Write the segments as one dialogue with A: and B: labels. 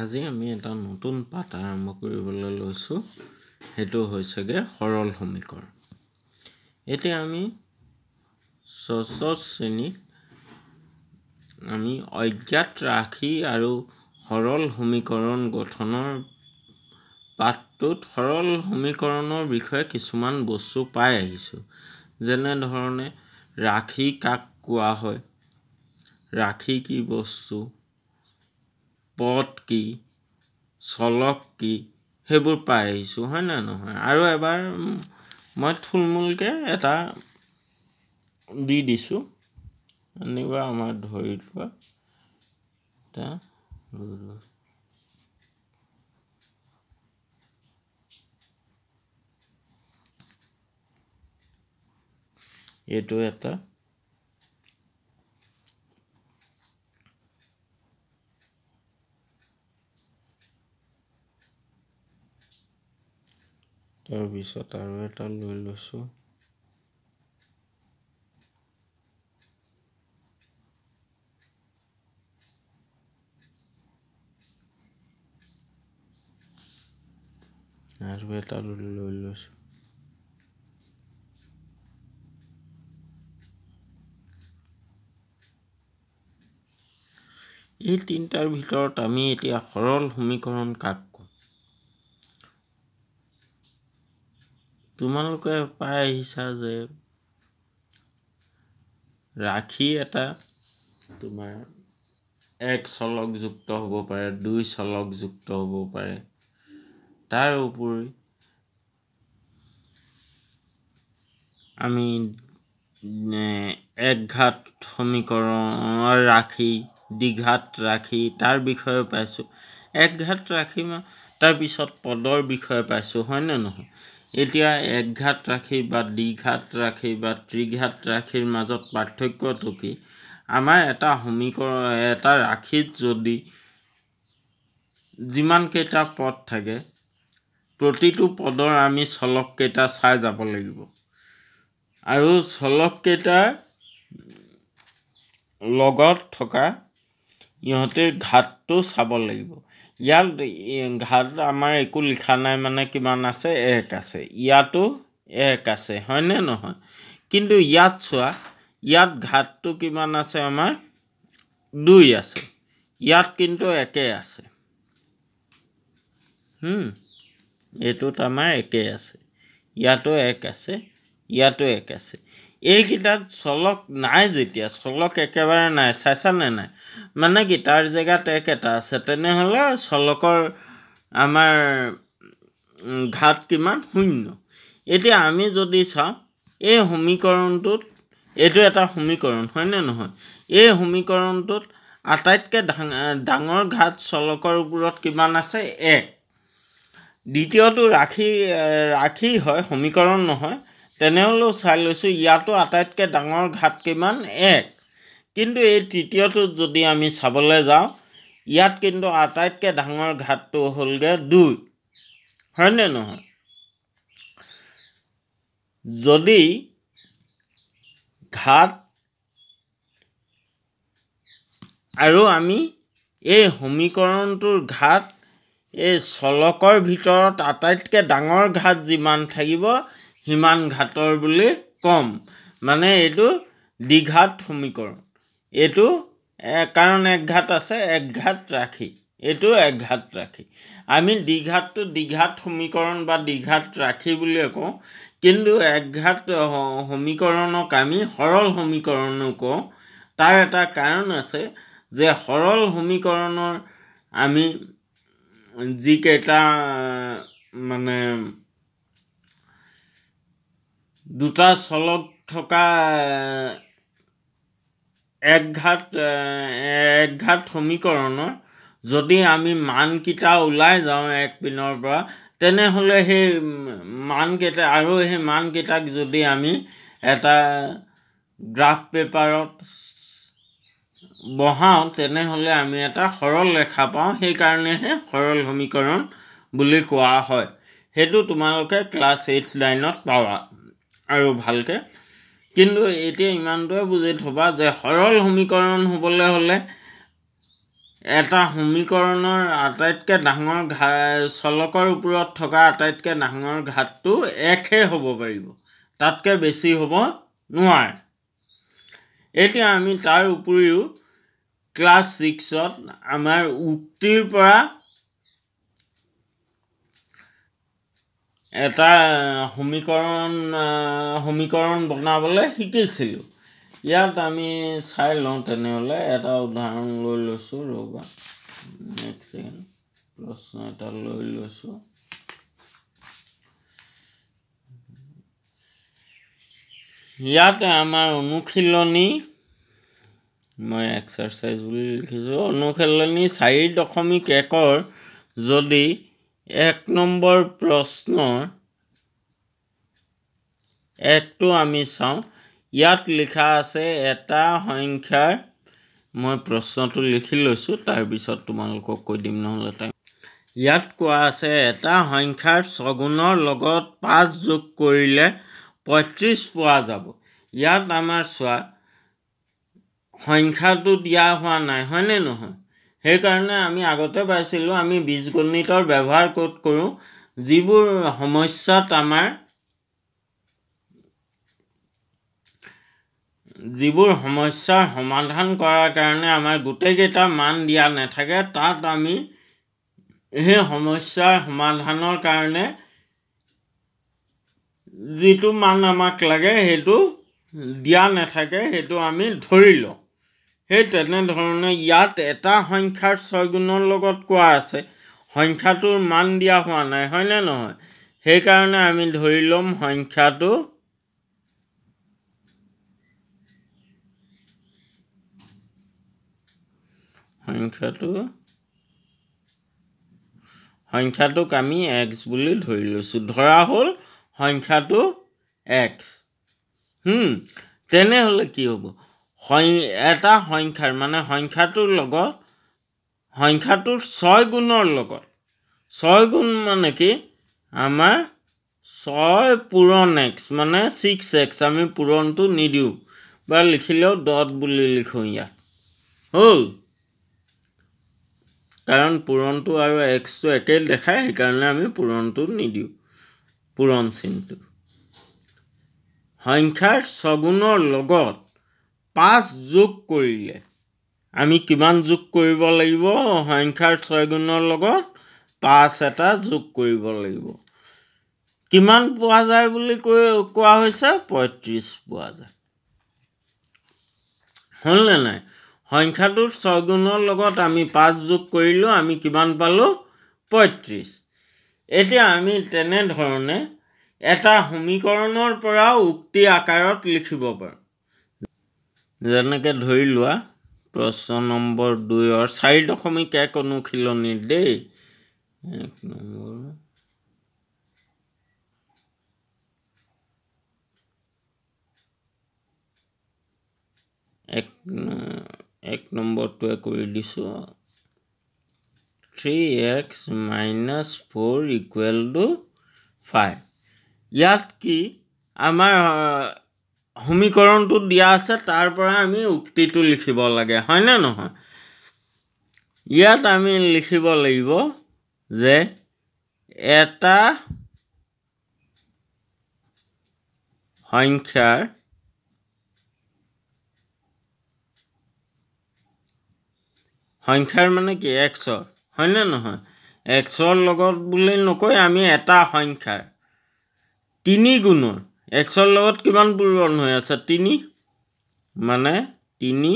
A: আজি আমি এটা নতুন পাঠ আৰম্ভ কৰিবলৈ লৈছোঁ সেইটো হৈছেগৈ সৰল সমীকৰণ এতিয়া আমি স্বচ্ছ শ্ৰেণীত আমি অজ্ঞাত ৰাশি আৰু সৰল সমীকৰণ গঠনৰ পাঠটোত সৰল সমীকৰণৰ বিষয়ে কিছুমান বস্তু পাই আহিছোঁ যেনেধৰণে ৰাশি কাক কোৱা হয় ৰাশি কি বস্তু পদ কি চলক কি সেইবোৰ পাই আহিছোঁ হয় নে নহয় আৰু এবাৰ মই থুলমূলকৈ এটা দি দিছোঁ এনেকুৱা আমাৰ ধৰি লোৱা এটা এইটো এটা তাৰপিছত আৰু এটা লৈ লৈছোঁ আৰু এটা লৈ লৈ লৈছোঁ এই তিনিটাৰ ভিতৰত আমি এতিয়া সৰল সমীকৰণ কাক তোমালোকে পাই আহিছা যে ৰাখি এটা তোমাৰ এক চলকযুক্ত হ'ব পাৰে দুই চলকযুক্ত হ'ব পাৰে তাৰ উপৰি আমি এক ঘাট সমীকৰণ ৰাখি দ্বিঘাত ৰাখি তাৰ বিষয়ে পাইছোঁ এক ঘাট ৰাখি তাৰপিছত পদৰ বিষয়ে পাইছোঁ হয়নে নহয় এতিয়া এক একঘাত ৰাশি বা দ্বিঘাত ৰাশি বা ত্ৰিঘাত ৰাশিৰ মাজত পাৰ্থক্য কি আমাৰ এটা সমীকৰণ এটা ৰাশিত যদি যিমানকেইটা পদ থাকে প্ৰতিটো পদৰ আমি চলককেইটা চাই যাব লাগিব আৰু চলককেইটাৰ লগত থকা ইহঁতে ঘাটটো চাব লাগিব ইয়াত ঘাট আমাৰ একো লিখা নাই মানে কিমান আছে এক আছে ইয়াতো এক আছে হয়নে নহয় কিন্তু ইয়াত চোৱা ইয়াত ঘাটটো কিমান আছে আমাৰ দুই আছে ইয়াত কিন্তু একেই আছে এইটোত আমাৰ একেই আছে ইয়াতো এক আছে ইয়াতো এক আছে এইকেইটাত চলক নাই যেতিয়া চলক একেবাৰে নাই চাইছা নে নাই মানে কি তাৰ জেগাত এক এটা আছে তেনেহ'লে চলকৰ আমাৰ ঘাট কিমান শূন্য এতিয়া আমি যদি চাওঁ এই সমীকৰণটোত এইটো এটা সমীকৰণ হয়নে নহয় এই সমীকৰণটোত আটাইতকৈ ডাঙৰ ঘাট চলকৰ ওপৰত কিমান আছে এক দ্বিতীয়টো ৰাখি ৰাখি হয় সমীকৰণ নহয় তেনেহ'লেও চাই লৈছোঁ ইয়াতো আটাইতকৈ ডাঙৰ ঘাট কিমান এক কিন্তু এই তৃতীয়টোত যদি আমি চাবলৈ যাওঁ ইয়াত কিন্তু আটাইতকৈ ডাঙৰ ঘাটটো হ'লগৈ দুই হয়নে নহয় যদি ঘাট আৰু আমি এই সমীকৰণটোৰ ঘাট এই চলকৰ ভিতৰত আটাইতকৈ ডাঙৰ ঘাট যিমান থাকিব সিমান ঘাটৰ বুলি কম মানে এইটো দীঘাত সমীকৰণ এইটো কাৰণ একঘাত আছে একঘাত ৰাখি এইটো একঘাত ৰাখি আমি দীঘাতটো দীঘাত সমীকৰণ বা দীঘাত ৰাখি বুলিয়ে কওঁ কিন্তু একঘাত সমীকৰণক আমি সৰল সমীকৰণো কওঁ তাৰ এটা কাৰণ আছে যে সৰল সমীকৰণৰ আমি যিকেইটা মানে দুটা চলক থকা একঘাত একঘাত সমীকৰণৰ যদি আমি মানকেইটা ওলাই যাওঁ এক পিনৰ পৰা তেনেহ'লে সেই মানকেইটা আৰু সেই মানকেইটাক যদি আমি এটা গ্ৰাফ পেপাৰত বহাওঁ তেনেহ'লে আমি এটা সৰল ৰেখা পাওঁ সেইকাৰণেহে সৰল সমীকৰণ বুলি কোৱা হয় সেইটো তোমালোকে ক্লাছ এইট নাইনত পাবা আৰু ভালকৈ কিন্তু এতিয়া ইমানটোৱে বুজি থবা যে সৰল সমীকৰণ হ'বলৈ হ'লে এটা সমীকৰণৰ আটাইতকৈ ডাঙৰ ঘাট চলকৰ ওপৰত থকা আটাইতকৈ ডাঙৰ ঘাটটো একহে হ'ব পাৰিব তাতকৈ বেছি হ'ব নোৱাৰে এতিয়া আমি তাৰ উপৰিও ক্লাছ ছিক্সত আমাৰ উক্তিৰ পৰা এটা সমীকৰণ সমীকৰণ বনাবলৈ শিকিছিলোঁ ইয়াত আমি চাই লওঁ তেনেহ'লে এটা উদাহৰণ লৈ লৈছোঁ ৰ'বা নেক্সট ছেকেণ্ড প্ৰশ্ন এটা লৈ লৈছোঁ ইয়াত আমাৰ অনুশীলনী মই এক্সাৰচাইজ বুলি লিখিছোঁ অনুশীলনী চাৰি দশমিক একৰ যদি এক নম্বৰ প্ৰশ্নৰ একটো আমি চাওঁ ইয়াত লিখা আছে এটা সংখ্যাৰ মই প্ৰশ্নটো লিখি লৈছোঁ তাৰপিছত তোমালোকক কৈ দিম নহ'লে টাইম ইয়াত কোৱা আছে এটা সংখ্যাৰ ছগুণৰ লগত পাঁচ যোগ কৰিলে পঁয়ত্ৰিছ পোৱা যাব ইয়াত আমাৰ চোৱা সংখ্যাটো দিয়া হোৱা নাই হয়নে নহয় সেইকাৰণে আমি আগতে পাইছিলোঁ আমি বীজগণিতৰ ব্যৱহাৰ ক'ত কৰোঁ যিবোৰ সমস্যাত আমাৰ যিবোৰ সমস্যাৰ সমাধান কৰাৰ কাৰণে আমাৰ গোটেইকেইটা মান দিয়া নাথাকে তাত আমি সেই সমস্যাৰ সমাধানৰ কাৰণে যিটো মান আমাক লাগে সেইটো দিয়া নাথাকে সেইটো আমি ধৰি লওঁ সেই তেনেধৰণে ইয়াত এটা সংখ্যাৰ ছয় গুণৰ লগত কোৱা আছে সংখ্যাটোৰ মান দিয়া হোৱা নাই হয়নে নহয় সেইকাৰণে আমি ধৰি ল'ম সংখ্যাটো সংখ্যাটো সংখ্যাটোক আমি এক্স বুলি ধৰি লৈছোঁ ধৰা হ'ল সংখ্যাটো এক্স তেনেহ'লে কি হ'ব এটা সংখ্যাৰ মানে সংখ্যাটোৰ লগত সংখ্যাটোৰ ছয় গুণৰ লগত ছয় গুণ মানে কি আমাৰ ছয় পূৰণ এক্স মানে ছিক্স এক্স আমি পূৰণটো নিদিওঁ বা লিখিলেও দত বুলি লিখোঁ ইয়াত হ'ল কাৰণ পূৰণটো আৰু এক্সটো একেই দেখায় সেইকাৰণে আমি পূৰণটো নিদিওঁ পূৰণ চিনটো সংখ্যাৰ ছগুণৰ লগত পাঁচ যোগ কৰিলে আমি কিমান যোগ কৰিব লাগিব সংখ্যাৰ ছয় গুণৰ লগত পাঁচ এটা যোগ কৰিব লাগিব কিমান পোৱা যায় বুলি কৈ কোৱা হৈছে পঁয়ত্ৰিছ পোৱা যায় হ'লনে নাই সংখ্যাটোৰ গুণৰ লগত আমি পাঁচ যোগ কৰিলোঁ আমি কিমান পালোঁ পঁয়ত্ৰিছ এতিয়া আমি তেনেধৰণে এটা সমীকৰণৰ পৰা উক্তি আকাৰত লিখিব পাৰোঁ যেনেকৈ ধৰি লোৱা প্ৰশ্ন নম্বৰ দুইৰ চাৰি দশমিক এক অনুশীলনীৰ দেই এক নম্বৰ এক এক নম্বৰটোৱে কৰি দিছোঁ three X minus four equal to five ইয়াত কি আমাৰ সমীকৰণটো দিয়া আছে তাৰ পৰা আমি উক্তিটো লিখিব লাগে হয়নে নহয় ইয়াত আমি লিখিব লাগিব যে এটা সংখ্যাৰ সংখ্যাৰ মানে কি এক্সৰ হয়নে নহয় এক্সৰ লগত বুলি নকৈ আমি এটা সংখ্যাৰ তিনি গুণৰ এক্সৰ লগত কিমান পূৰণ হৈ আছে তিনি মানে তিনি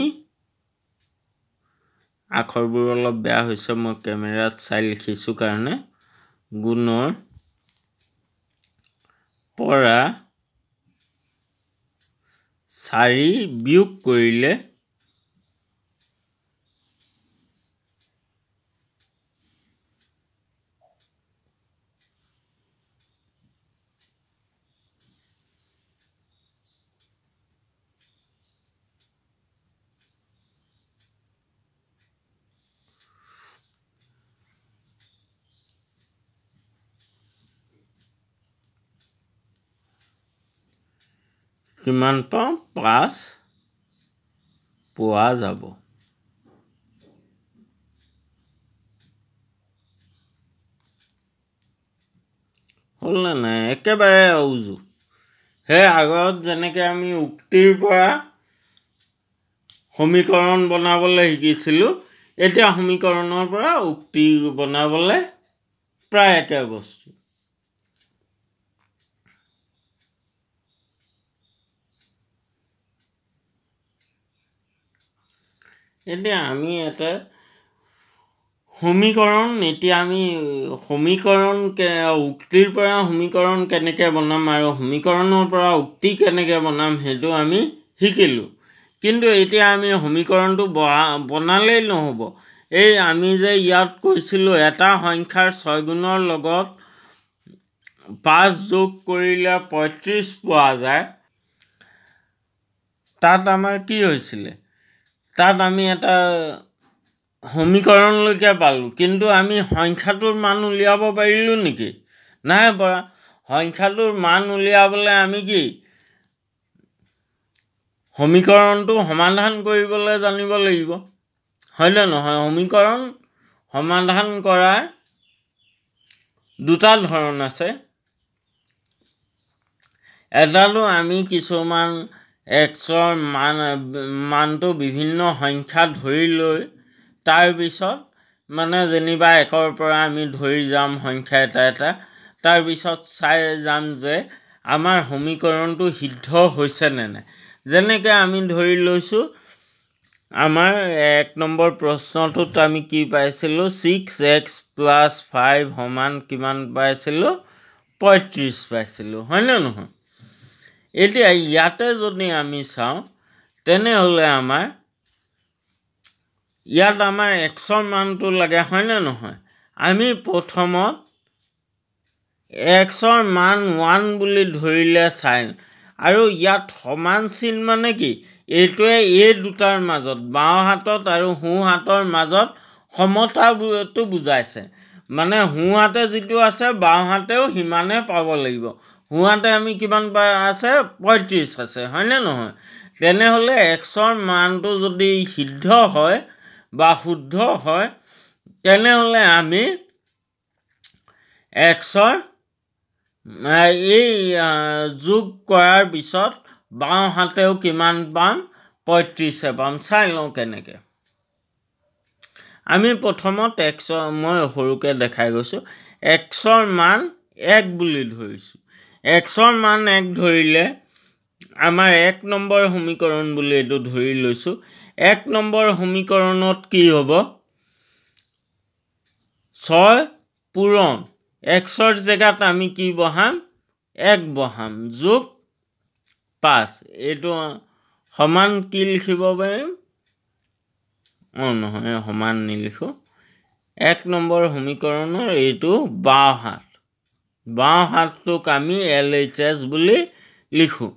A: আখৰবোৰ অলপ বেয়া হৈছে মই কেমেৰাত চাই লিখিছোঁ কাৰণে গুণৰ পৰা চাৰি বিয়োগ কৰিলে কিমান পাওঁ পাঁচ পোৱা যাব হ'লনে নাই একেবাৰে উজু সেই আগত যেনেকৈ আমি উক্তিৰ পৰা সমীকৰণ বনাবলৈ শিকিছিলোঁ এতিয়া সমীকৰণৰ পৰা উক্তি বনাবলৈ প্ৰায় একে বস্তু এতিয়া আমি এটা সমীকৰণ এতিয়া আমি সমীকৰণ উক্তিৰ পৰা সমীকৰণ কেনেকৈ বনাম আৰু সমীকৰণৰ পৰা উক্তি কেনেকৈ বনাম সেইটো আমি শিকিলোঁ কিন্তু এতিয়া আমি সমীকৰণটো বনালেই নহ'ব এই আমি যে ইয়াত কৈছিলোঁ এটা সংখ্যাৰ ছয় গুণৰ লগত পাঁচ যোগ কৰিলে পঁয়ত্ৰিছ পোৱা যায় তাত আমাৰ কি হৈছিলে তাত আমি এটা সমীকৰণলৈকে পালোঁ কিন্তু আমি সংখ্যাটোৰ মান উলিয়াব পাৰিলোঁ নেকি নাই পৰা সংখ্যাটোৰ মান উলিয়াবলৈ আমি কি সমীকৰণটো সমাধান কৰিবলৈ জানিব লাগিব হয়নে নহয় সমীকৰণ সমাধান কৰাৰ দুটা ধৰণ আছে এটাতো আমি কিছুমান এক্সৰ মান মানটো বিভিন্ন সংখ্যা ধৰি লৈ তাৰপিছত মানে যেনিবা একৰ পৰা আমি ধৰি যাম সংখ্যা এটা এটা তাৰপিছত চাই যাম যে আমাৰ সমীকৰণটো সিদ্ধ হৈছে নে নাই যেনেকৈ আমি ধৰি লৈছোঁ আমাৰ এক নম্বৰ প্ৰশ্নটোত আমি কি পাইছিলোঁ ছিক্স এক্স প্লাছ ফাইভ সমান কিমান পাইছিলোঁ পঁয়ত্ৰিছ পাইছিলোঁ হয়নে নহয় এতিয়া ইয়াতে যদি আমি চাওঁ তেনেহ'লে আমাৰ ইয়াত আমাৰ এক্সৰ মানটো লাগে হয়নে নহয় আমি প্ৰথমত এক্সৰ মান ওৱান বুলি ধৰিলে চাই আৰু ইয়াত সমান চিন মানে কি এইটোৱে এই দুটাৰ মাজত বাওঁহাতত আৰু সোঁহাতৰ মাজত সমতাটো বুজাইছে মানে সোঁহাতে যিটো আছে বাওঁহাতেও সিমানে পাব লাগিব হোৱাতে আমি কিমান পাই আছে পঁয়ত্ৰিছ আছে হয়নে নহয় তেনেহ'লে এক্সৰ মানটো যদি সিদ্ধ হয় বা শুদ্ধ হয় তেনেহ'লে আমি এক্সৰ এই যোগ কৰাৰ পিছত বাওঁহাতেও কিমান পাম পঁয়ত্ৰিছে পাম চাই লওঁ কেনেকৈ আমি প্ৰথমত এক্সৰ মই সৰুকৈ দেখাই গৈছোঁ এক্সৰ মান এক বুলি ধৰিছোঁ এক্সৰ মান এক ধৰিলে আমাৰ এক নম্বৰ সমীকৰণ বুলি এইটো ধৰি লৈছোঁ এক নম্বৰ সমীকৰণত কি হ'ব ছয় পূৰণ এক্সৰ জেগাত আমি কি বহাম এক বহাম যোগ পাঁচ এইটো সমান কি লিখিব পাৰিম অঁ নহয় সমান নিলিখোঁ এক নম্বৰ সমীকৰণৰ এইটো বাওঁহাত বাওঁ হাতটোক আমি এল এইচ এছ বুলি লিখোঁ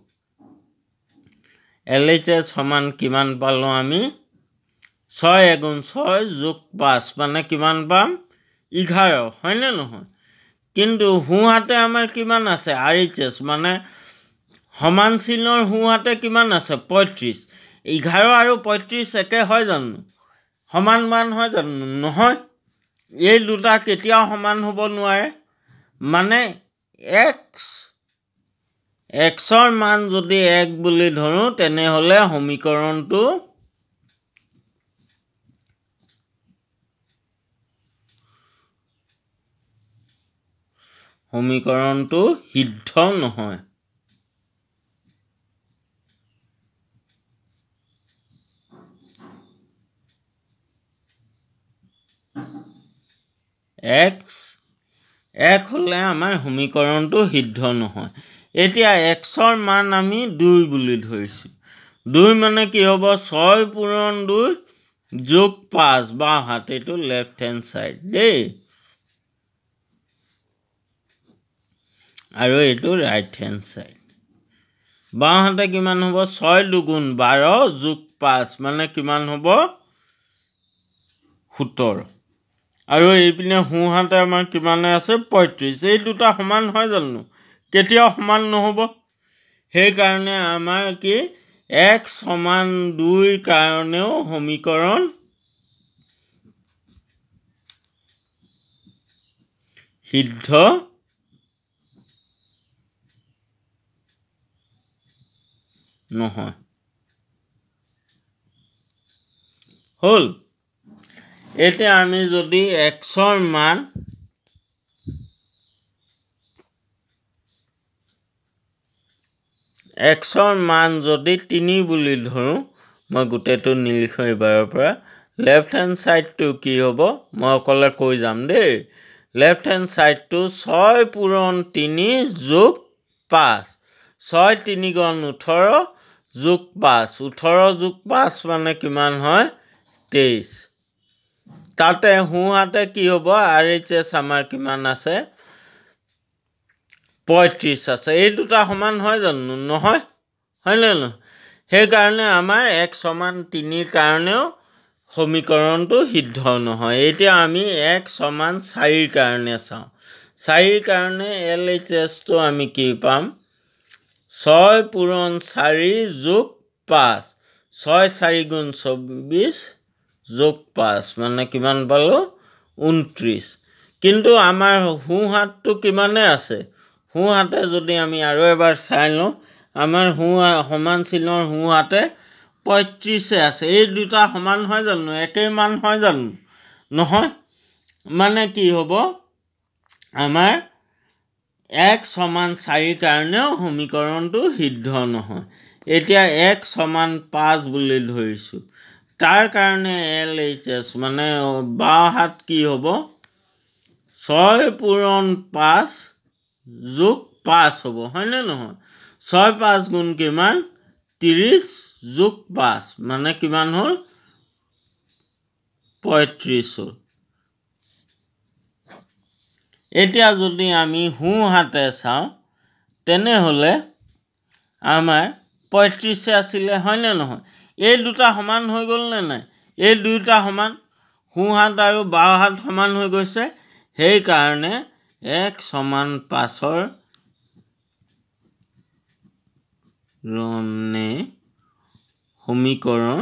A: এল এইচ এছ সমান কিমান পালোঁ আমি ছয় এগুণ ছয় যোগ পাঁচ মানে কিমান পাম এঘাৰ হয়নে নহয় কিন্তু সোঁহাতে আমাৰ কিমান আছে আৰ এইচ এছ মানে সমান চিহ্নৰ সোঁহাতে কিমান আছে পঁয়ত্ৰিছ এঘাৰ আৰু পঁয়ত্ৰিছ একে হয় জানো সমান মান হয় জানো নহয় এই দুটা কেতিয়াও সমান হ'ব নোৱাৰে মানে এক্স এক্সৰ মান যদি এক বুলি ধৰোঁ তেনেহ'লে সমীকৰণটো সমীকৰণটো সিদ্ধ নহয় এক্স এক হ'লে আমাৰ সমীকৰণটো সিদ্ধ নহয় এতিয়া এক্সৰ মান আমি দুই বুলি ধৰিছোঁ দুই মানে কি হ'ব ছয় পূৰণ দুই যোগ পাঁচ বা হাতীটো লেফ্ট হেণ্ড ছাইড দেই আৰু এইটো ৰাইট হেণ্ড ছাইড বাওঁহাতে কিমান হ'ব ছয় দুগুণ বাৰ যোগ পাঁচ মানে কিমান হ'ব সোতৰ আৰু এইপিনে সোঁহাতে আমাৰ কিমানে আছে পঁয়ত্ৰিছ এই দুটা সমান হয় জানো কেতিয়াও সমান নহ'ব সেইকাৰণে আমাৰ কি এক সমান দুইৰ কাৰণেও সমীকৰণ সিদ্ধ নহয় হ'ল এতিয়া আমি যদি এক্সৰ মান এক্সৰ মান যদি তিনি বুলি ধৰোঁ মই গোটেইটো নিলিখোঁ এইবাৰৰ পৰা লেফ্ট হেণ্ড ছাইডটো কি হ'ব মই অকলে কৈ যাম দেই লেফ্ট হেণ্ড ছাইডটো ছয় পূৰণ তিনি যোগ পাঁচ ছয় তিনিগণ ওঠৰ যোগ পাঁচ ওঠৰ যোগ পাঁচ মানে কিমান হয় তেইছ তাতে সোঁহাতে কি হ'ব আৰ এইচ এছ আমাৰ কিমান আছে পঁয়ত্ৰিছ আছে এই দুটা সমান হয় জানো নহয় হয়নে নহয় সেইকাৰণে আমাৰ এক ছমান তিনিৰ কাৰণেও সমীকৰণটো সিদ্ধ নহয় এতিয়া আমি এক ছমান চাৰিৰ কাৰণে চাওঁ চাৰিৰ কাৰণে এল এইচ এছটো আমি কি পাম ছয় পূৰণ চাৰি যোগ পাঁচ ছয় চাৰি গুণ চৌব্বিছ যোগ পাঁচ মানে কিমান পালোঁ ঊনত্ৰিছ কিন্তু আমাৰ সোঁহাতটো কিমানে আছে সোঁহাতে যদি আমি আৰু এবাৰ চাই লওঁ আমাৰ সোঁ সমান চিহ্নৰ সোঁহাতে পঁয়ত্ৰিছে আছে এই দুটা সমান হয় জানো একেই মান হয় জানো নহয় মানে কি হ'ব আমাৰ এক সমান চাৰিৰ কাৰণেও সমীকৰণটো সিদ্ধ নহয় এতিয়া এক সমান পাঁচ বুলি ধৰিছোঁ তাৰ কাৰণে এল এইচ এছ মানে বাঁহাত কি হ'ব ছয় পূৰণ পাঁচ যোগ পাঁচ হ'ব হয়নে নহয় ছয় পাঁচ গুণ কিমান ত্ৰিছ যোগ পাঁচ মানে কিমান হ'ল পঁয়ত্ৰিছ হ'ল এতিয়া যদি আমি সোঁহাতে চাওঁ তেনেহ'লে আমাৰ পঁয়ত্ৰিছে আছিলে হয়নে নহয় এই দুটা সমান হৈ গ'ল নে নাই এই দুটা সমান সোঁহাত আৰু বাওঁহাত সমান হৈ গৈছে সেইকাৰণে এক সমান পাছৰ ৰণে সমীকৰণ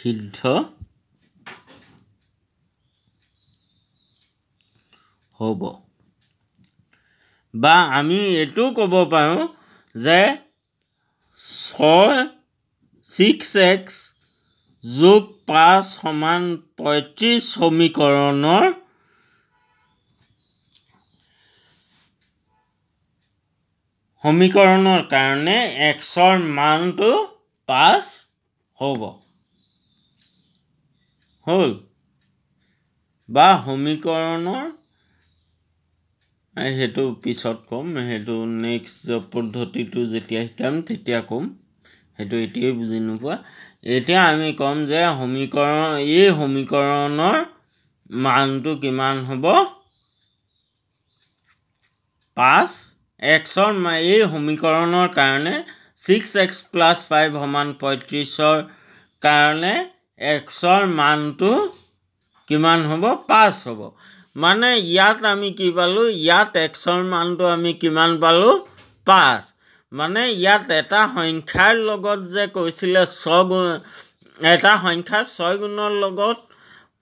A: সিদ্ধ হ'ব বা আমি এইটো ক'ব পাৰোঁ যে ছয় ছিক্স এক্স যোগ পাঁচ সমান পঁয়ত্ৰিছ সমীকৰণৰ সমীকৰণৰ কাৰণে এক্সৰ মানটো পাঁচ হ'ব হ'ল বা সমীকৰণৰ সেইটো পিছত ক'ম সেইটো নেক্সট জব পদ্ধতিটো যেতিয়া শিকাম তেতিয়া ক'ম সেইটো এতিয়াই বুজি নোপোৱা এতিয়া আমি ক'ম যে সমীকৰণ এই সমীকৰণৰ মানটো কিমান হ'ব পাঁচ এক্সৰ এই সমীকৰণৰ কাৰণে ছিক্স এক্স প্লাছ ফাইভ সমান পঁয়ত্ৰিছৰ কাৰণে এক্সৰ মানটো কিমান হ'ব পাঁচ হ'ব মানে ইয়াত আমি কি পালোঁ ইয়াত এক্সৰ মানটো আমি কিমান পালোঁ পাঁচ মানে ইয়াত এটা সংখ্যাৰ লগত যে কৈছিলে ছগু এটা সংখ্যাৰ ছয় গুণৰ লগত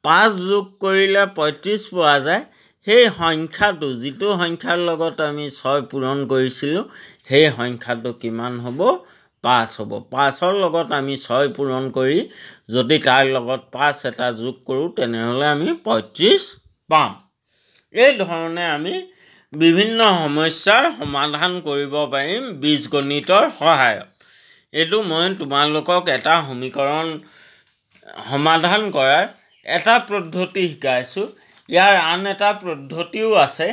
A: পাঁচ যোগ কৰিলে পঁয়ত্ৰিছ পোৱা যায় সেই সংখ্যাটো যিটো সংখ্যাৰ লগত আমি ছয় পূৰণ কৰিছিলোঁ সেই সংখ্যাটো কিমান হ'ব পাঁচ হ'ব পাঁচৰ লগত আমি ছয় পূৰণ কৰি যদি তাৰ লগত পাঁচ এটা যোগ কৰোঁ তেনেহ'লে আমি পঁয়ত্ৰিছ পাম এই ধৰণে আমি বিভিন্ন সমস্যাৰ সমাধান কৰিব পাৰিম বীজ গণিতৰ সহায়ত এইটো মই তোমালোকক এটা সমীকৰণ সমাধান কৰাৰ এটা পদ্ধতি শিকাইছোঁ ইয়াৰ আন এটা পদ্ধতিও আছে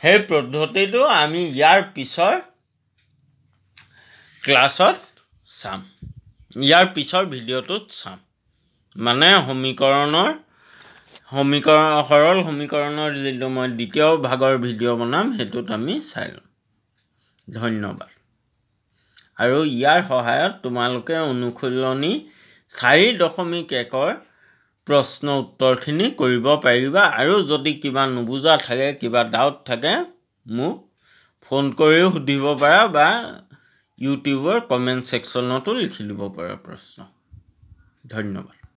A: সেই পদ্ধতিটো আমি ইয়াৰ পিছৰ ক্লাছত চাম ইয়াৰ পিছৰ ভিডিঅ'টোত চাম মানে সমীকৰণৰ সমীকৰণ সৰল সমীকৰণৰ যিটো মই দ্বিতীয় ভাগৰ ভিডিঅ' বনাম সেইটোত আমি চাই ল'ম ধন্যবাদ আৰু ইয়াৰ সহায়ত তোমালোকে অনুশীলনী চাৰি দশমিক একৰ প্ৰশ্ন উত্তৰখিনি কৰিব পাৰিবা আৰু যদি কিবা নুবুজা থাকে কিবা ডাউট থাকে মোক ফোন কৰিও সুধিব পাৰা বা ইউটিউবৰ কমেণ্ট ছেকশ্যনতো লিখি দিব পাৰা প্ৰশ্ন ধন্যবাদ